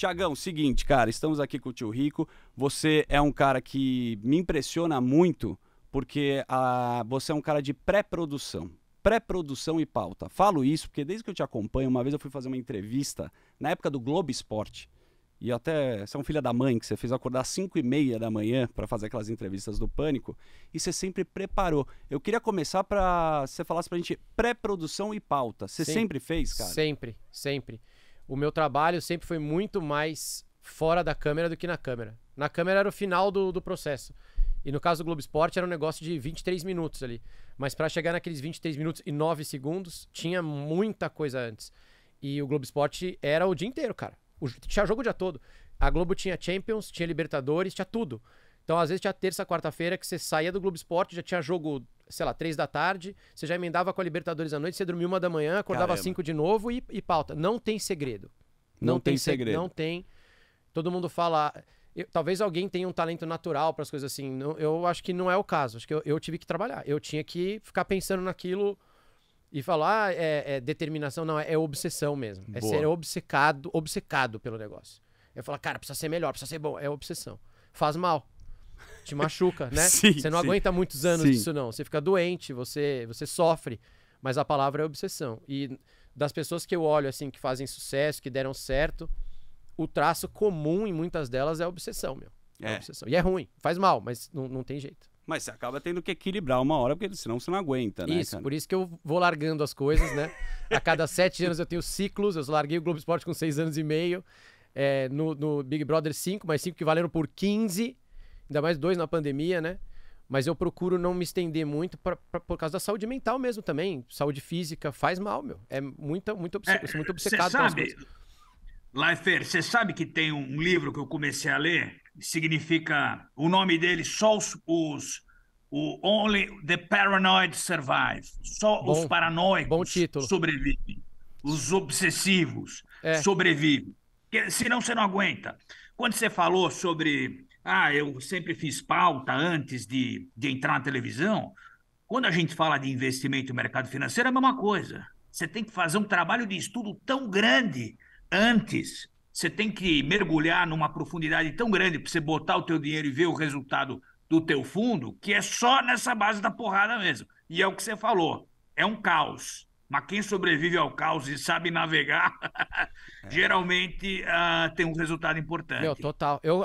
Tiagão, seguinte, cara, estamos aqui com o tio Rico. Você é um cara que me impressiona muito, porque a, ah, você é um cara de pré-produção. Pré-produção e pauta. Falo isso porque desde que eu te acompanho, uma vez eu fui fazer uma entrevista na época do Globo Esporte. E até você é um filho da mãe que você fez acordar às 5 e meia da manhã para fazer aquelas entrevistas do Pânico. E você sempre preparou. Eu queria começar para você falasse para a gente pré-produção e pauta. Você sempre. sempre fez, cara? Sempre, sempre o meu trabalho sempre foi muito mais fora da câmera do que na câmera. Na câmera era o final do, do processo. E no caso do Globo Esporte era um negócio de 23 minutos ali. Mas para chegar naqueles 23 minutos e 9 segundos, tinha muita coisa antes. E o Globo Esporte era o dia inteiro, cara. O, tinha jogo o dia todo. A Globo tinha Champions, tinha Libertadores, tinha tudo. Então, às vezes, tinha terça, quarta-feira que você saía do Globo Esporte, já tinha jogo, sei lá, três da tarde, você já emendava com a Libertadores à noite, você dormia uma da manhã, acordava cinco de novo e, e, pauta. Não tem segredo. Não, não tem, tem segredo. Não tem. Todo mundo fala. Eu, talvez alguém tenha um talento natural para as coisas assim. Não, eu acho que não é o caso. Acho que eu, eu, tive que trabalhar. Eu tinha que ficar pensando naquilo e falar ah, é, é, determinação, não, é, é obsessão mesmo. É Boa. É ser obcecado, obcecado pelo negócio. Eu é falar, cara, precisa ser melhor, precisa ser bom. É obsessão. Faz mal te machuca, né? Sim, você não sim. aguenta muitos anos sim. disso, não. Você fica doente, você, você sofre. Mas a palavra é obsessão. E das pessoas que eu olho, assim, que fazem sucesso, que deram certo, o traço comum em muitas delas é a obsessão, meu. É, é. obsessão. E é ruim, faz mal, mas não, não tem jeito. Mas você acaba tendo que equilibrar uma hora, porque senão você não aguenta, né? Isso, cara? por isso que eu vou largando as coisas, né? A cada sete anos eu tenho ciclos, eu larguei o Globo Esporte com seis anos e meio. É, no, no, Big Brother 5, mas 5 que valeram por 15. Ainda mais dois na pandemia, né? Mas eu procuro não me estender muito pra, pra, por causa da saúde mental mesmo também. Saúde física faz mal, meu. É muita, muito, obce... é, muito obcecado. Você sabe, Leifer, você sabe que tem um livro que eu comecei a ler, significa o nome dele, só os, os o Only the Paranoid Survive. Só bom, os paranoicos sobrevivem. Os obsessivos é. sobrevivem que, senão você não aguenta. Quando você falou sobre, ah, eu sempre fiz pauta antes de, de entrar na televisão, quando a gente fala de investimento no mercado financeiro, é a mesma coisa. Você tem que fazer um trabalho de estudo tão grande antes, você tem que mergulhar numa profundidade tão grande para você botar o teu dinheiro e ver o resultado do teu fundo, que é só nessa base da porrada mesmo. E é o que você falou, é um caos mas quem sobrevive ao caos e sabe navegar, é. geralmente uh, tem um resultado importante. Meu, total. Eu,